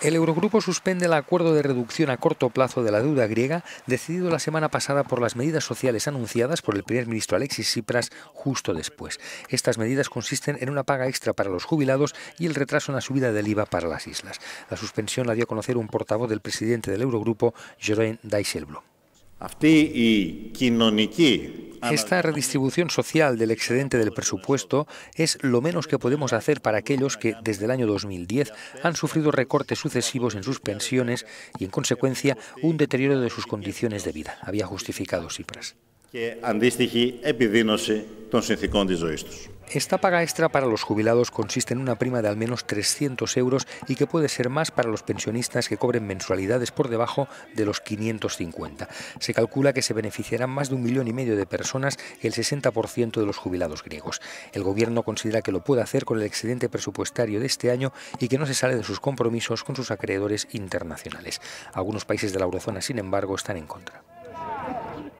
El Eurogrupo suspende el acuerdo de reducción a corto plazo de la deuda griega decidido la semana pasada por las medidas sociales anunciadas por el primer ministro Alexis Tsipras justo después. Estas medidas consisten en una paga extra para los jubilados y el retraso en la subida del IVA para las islas. La suspensión la dio a conocer un portavoz del presidente del Eurogrupo, Jeroen Dijsselbloem. Ah, Esta redistribución social del excedente del presupuesto es lo menos que podemos hacer para aquellos que desde el año 2010 han sufrido recortes sucesivos en sus pensiones y en consecuencia un deterioro de sus condiciones de vida, había justificado Tsipras. Esta paga extra para los jubilados consiste en una prima de al menos 300 euros y que puede ser más para los pensionistas que cobren mensualidades por debajo de los 550. Se calcula que se beneficiarán más de un millón y medio de personas y el 60% de los jubilados griegos. El Gobierno considera que lo puede hacer con el excedente presupuestario de este año y que no se sale de sus compromisos con sus acreedores internacionales. Algunos países de la eurozona, sin embargo, están en contra.